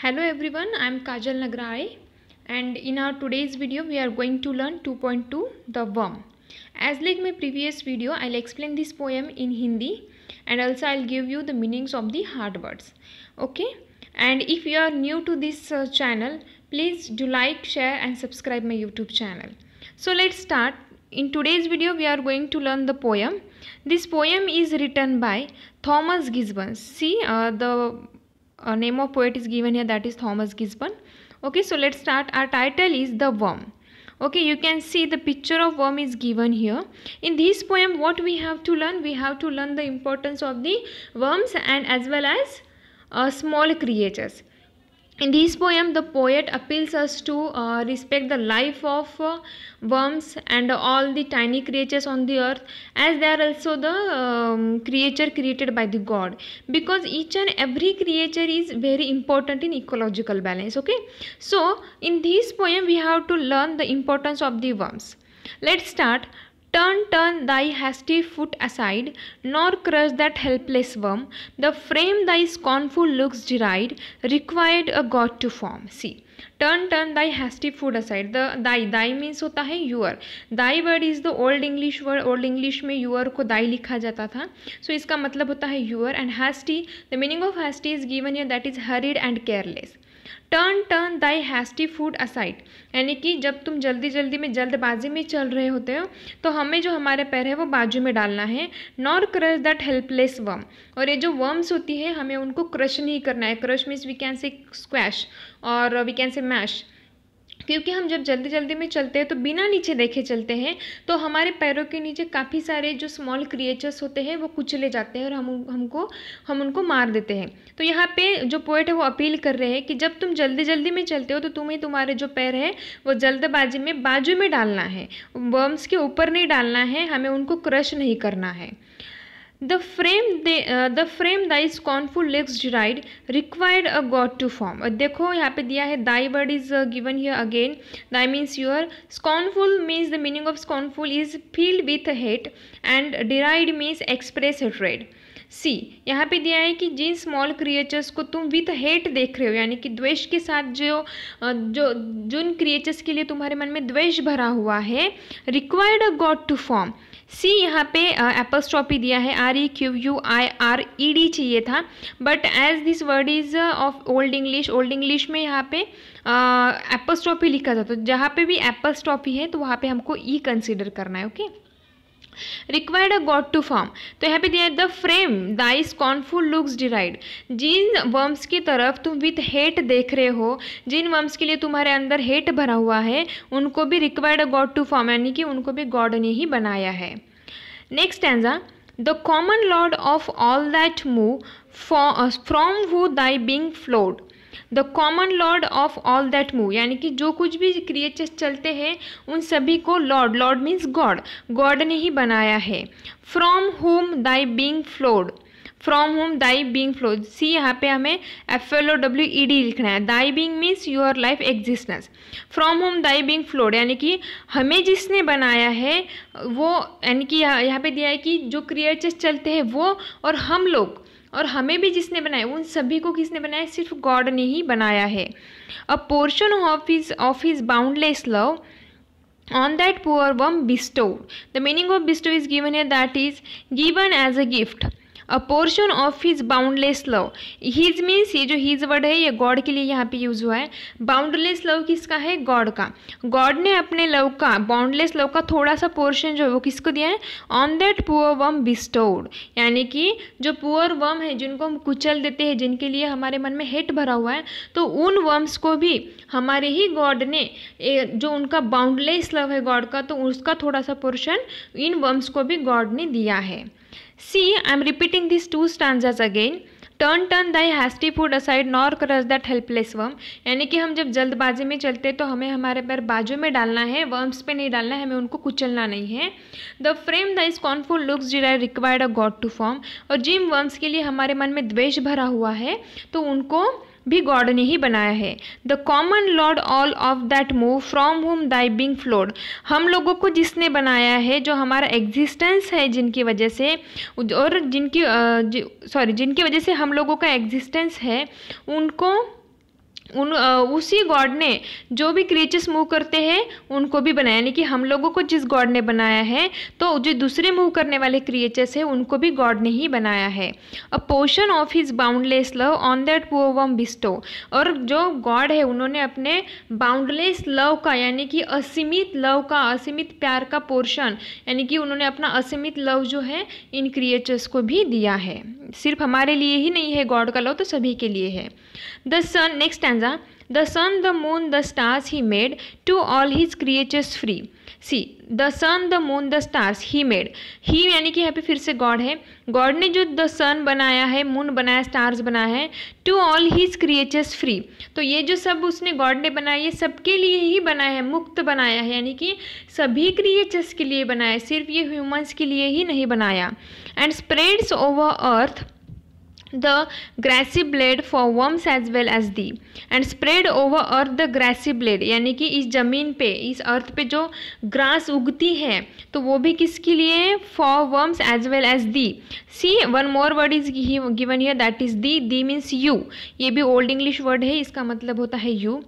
Hello everyone, I am Kajal Nagrai and in our today's video we are going to learn 2.2 The Worm. As like my previous video, I'll explain this poem in Hindi and also I'll give you the meanings of the hard words. Okay? And if you are new to this uh, channel, please do like, share and subscribe my YouTube channel. So let's start. In today's video we are going to learn the poem. This poem is written by Thomas Gisborne. See uh, the uh, name of poet is given here that is Thomas Gisborne. Okay, so let's start. Our title is The Worm. Okay, you can see the picture of worm is given here. In this poem, what we have to learn? We have to learn the importance of the worms and as well as uh, small creatures. In this poem, the poet appeals us to uh, respect the life of uh, worms and all the tiny creatures on the earth as they are also the um, creature created by the god because each and every creature is very important in ecological balance okay so in this poem we have to learn the importance of the worms let's start Turn, turn thy hasty foot aside, nor crush that helpless worm. The frame thy scornful looks deride, required a god to form. See, turn, turn thy hasty foot aside. The thy thy means hota hai your. Thy word is the old English word. Old English mein your ko thy likha jata tha So iska matlab hota hai your and hasty. The meaning of hasty is given here that is hurried and careless. Turn turn thy hasty food aside यानी कि जब तुम जल्दी जल्दी में जल्दबाजी में चल रहे होते हो तो हमें जो हमारे पैर है वो बाजू में डालना है nor crush that helpless worm और ये जो वर्म्स होती है हमें उनको क्रश नहीं करना है crush means we can say squash और वी कैन से मैश क्योंकि हम जब जल्दी जल्दी में चलते हैं तो बिना नीचे देखे चलते हैं तो हमारे पैरों के नीचे काफ़ी सारे जो स्मॉल क्रिएचर्स होते हैं वो कुचले जाते हैं और हम हमको हम उनको मार देते हैं तो यहाँ पे जो पोइट है वो अपील कर रहे हैं कि जब तुम जल्दी जल्दी में चलते हो तो तुम्हें तुम्हारे जो पैर है वो जल्दबाजी में बाजू में डालना है वर्म्स के ऊपर नहीं डालना है हमें उनको क्रश नहीं करना है The frame the uh, the frame that is confull legs derived required a god to form. Uh, देखो यहाँ पे दिया है thy word is uh, given here again. Thy means your scornful means the meaning of scornful is filled with hate and derived means express hatred. सी यहाँ पे दिया है कि जिन स्मॉल क्रिएचर्स को तुम विथ हेट देख रहे हो यानी कि द्वेष के साथ जो जो जिन क्रिएचर्स के लिए तुम्हारे मन में द्वेष भरा हुआ है required a God to form see यहाँ पे एपोस्ट्रॉपी दिया है R E Q U I R E D चाहिए था but as this word is of old English old English में यहाँ पे एपोस्ट्रॉपी लिखा था तो जहाँ पे भी एपोस्ट्रॉपी है तो वहाँ पे हमको ई e कंसिडर करना है okay okay? Required a God to form तो यहाँ पे दिया the frame thy scornful looks deride जिन वर्म्स की तरफ तुम विथ हेट देख रहे हो जिन वर्म्स के लिए तुम्हारे अंदर हेट भरा हुआ है उनको भी required a God to form यानी कि उनको भी गॉड ने ही बनाया है next stanza the common lord of all that move from whom thy being flowed the common lord of all that move यानी कि जो कुछ भी क्रिएचर्स चलते हैं उन सभी को lord lord means God God ने ही बनाया है from whom thy being flowed from whom thy being flow see यहाँ पे हमें F L O W E D लिखना है thy being means your life existence from whom thy being flowed यानी कि हमें जिसने बनाया है वो यानी कि यहाँ पे दिया है कि जो क्रिएचर्स चलते हैं वो और हम लोग और हमें भी जिसने बनाया उन सभी को किसने बनाया सिर्फ गॉड ने ही बनाया है a portion of is of his boundless love on that poor worm bestow the meaning of bestow is given है that is given as a gift a portion of his boundless love his means ये जो his word है ये God के लिए यहाँ पे use हुआ है बाउंडलेस लव किसका है गॉड का गॉड ने अपने लव का बाउंडलेस लव का थोड़ा सा पोर्शन जो है वो किसको दिया है ऑन दैट पुअर वम बिस्टोर्ड यानी कि जो पुअर वम है जिनको हम कुचल देते हैं जिनके लिए हमारे मन में हेट भरा हुआ है तो उन वर्म्स को भी हमारे ही गॉड ने जो उनका बाउंडलेस लव है गॉड का तो उसका थोड़ा सा पोर्शन इन वर्म्स को भी गॉड ने दिया है See, I am repeating these two stanzas again. Turn turn thy hasty food aside nor crush that helpless worm यानी कि हम जब जल्दबाजी में चलते तो हमें हमारे पैर बाजू में डालना है वर्म्स पे नहीं डालना है हमें उनको कुचलना नहीं है the frame the is looks did I required a God to form और जिम वर्म्स के लिए हमारे मन में द्वेष भरा हुआ है तो उनको भी गॉड ने ही बनाया है the common lord all of that move from whom thy being flowed हम लोगों को जिसने बनाया है जो हमारा एग्जिस्टेंस है जिनकी वजह से और जिनकी सॉरी जिनकी वजह से हम लोगों का एग्जिस्टेंस है उनको उन उसी गॉड ने जो भी क्रीचर्स मूव करते हैं उनको भी बनाया यानी कि हम लोगों को जिस गॉड ने बनाया है तो जो दूसरे मूव करने वाले क्रिएचर्स हैं उनको भी गॉड ने ही बनाया है a portion of his boundless love on that poor worm bestow और जो गॉड है उन्होंने अपने बाउंडलेस लव का यानी कि असीमित लव का असीमित प्यार का पोर्शन यानी कि उन्होंने अपना असीमित लव जो है इन क्रिएचर्स को भी दिया है सिर्फ हमारे लिए ही नहीं है गॉड का लॉ तो सभी के लिए है the sun next stanza the sun the moon the stars he made to all his creators free see the sun the moon the stars he made he यानी कि यहाँ पे फिर से गॉड है गॉड ने जो द सन बनाया है मून बनाया स्टार्स बनाया है to all his creatures free तो ये जो सब उसने गॉड ने बनाया ये सबके लिए ही बनाया है मुक्त बनाया है यानी कि सभी क्रिएचर्स के लिए बनाया है सिर्फ ये ह्यूमन्स के लिए ही नहीं बनाया and spreads over earth the grassy blade for worms as well as the and spread over earth the grassy blade यानी कि इस ज़मीन पे इस अर्थ पे जो ग्रास उगती है तो वो भी किसके लिए for worms as well as thee see one more word is given here that is thee thee means you ये भी ओल्ड इंग्लिश वर्ड है इसका मतलब होता है you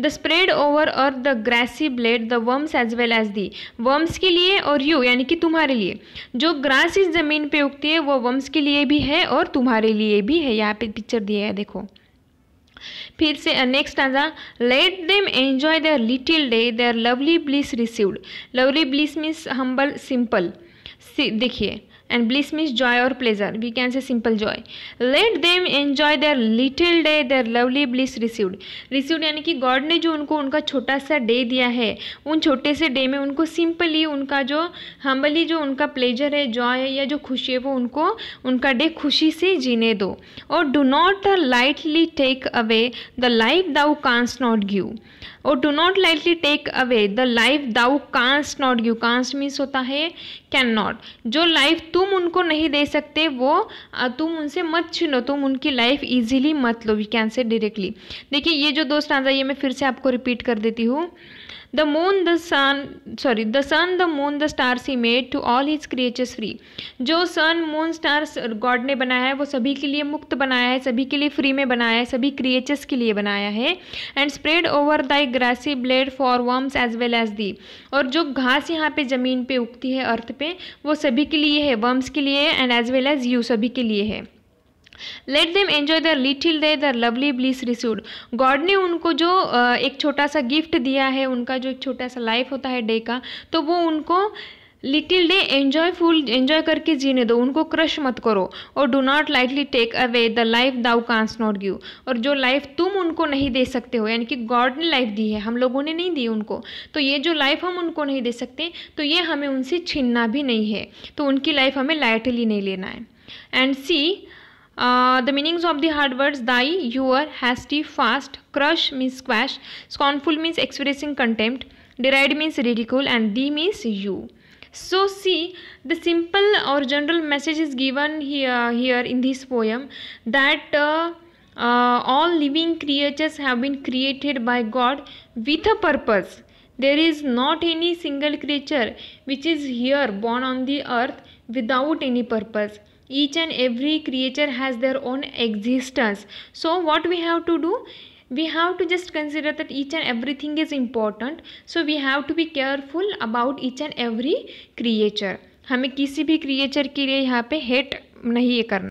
the spread over earth the grassy blade the worms as well as thee worms के लिए और यू यानी कि तुम्हारे लिए जो ग्रास इस ज़मीन पे उगती है वो वर्म्स के लिए भी है और तुम्हारे लिए लिए भी है यहाँ पे पिक्चर दिया है देखो फिर से नेक्स्ट आजा let them enjoy their little day their lovely bliss received lovely bliss means humble simple देखिए एंड ब्लिस means जॉय और pleasure we can say simple joy let them enjoy their little day their lovely bliss received received यानी कि God ने जो उनको उनका छोटा सा डे दिया है उन छोटे से डे में उनको सिंपली उनका जो हम्बली जो उनका प्लेजर है जॉय है या जो खुशी है वो उनको उनका डे खुशी से जीने दो और do not lightly take away the life thou canst not give और do not lightly take away the life thou canst not give canst means होता है कैन नॉट जो लाइफ तुम उनको नहीं दे सकते वो तुम उनसे मत छीनो तुम उनकी लाइफ ईजिली मत लो वी कैन से डायरेक्टली देखिए ये जो आता है ये मैं फिर से आपको रिपीट कर देती हूँ the moon the sun sorry the sun the moon the stars he made to all his creatures free जो सन मून स्टार्स गॉड ने बनाया है वो सभी के लिए मुक्त बनाया है सभी के लिए फ्री में बनाया है सभी क्रिएचर्स के लिए बनाया है and spread over thy grassy blade for worms as well as thee और जो घास यहाँ पे ज़मीन पे उगती है अर्थ पे वो सभी के लिए है वर्म्स के लिए and as well as you सभी के लिए है let them enjoy their little day their lovely bliss received God ने उनको जो एक छोटा सा गिफ्ट दिया है उनका जो एक छोटा सा लाइफ होता है डे का तो वो उनको little day enjoy full enjoy करके जीने दो उनको क्रश मत करो और do not lightly take away the life thou canst not give और जो लाइफ तुम उनको नहीं दे सकते हो यानी कि गॉड ने लाइफ दी है हम लोगों ने नहीं दी उनको तो ये जो लाइफ हम उनको नहीं दे सकते तो ये हमें उनसे छीनना भी नहीं है तो उनकी लाइफ हमें लाइटली नहीं लेना है and see Uh, the meanings of the hard words die, your, hasty, fast, crush means squash, scornful means expressing contempt, deride means ridicule and thee means you. So see the simple or general message is given here, here in this poem that uh, uh, all living creatures have been created by God with a purpose. There is not any single creature which is here born on the earth without any purpose each and every creature has their own existence so what we have to do we have to just consider that each and everything is important so we have to be careful about each and every creature हमें किसी भी creature के लिए यहाँ पे hate नहीं करना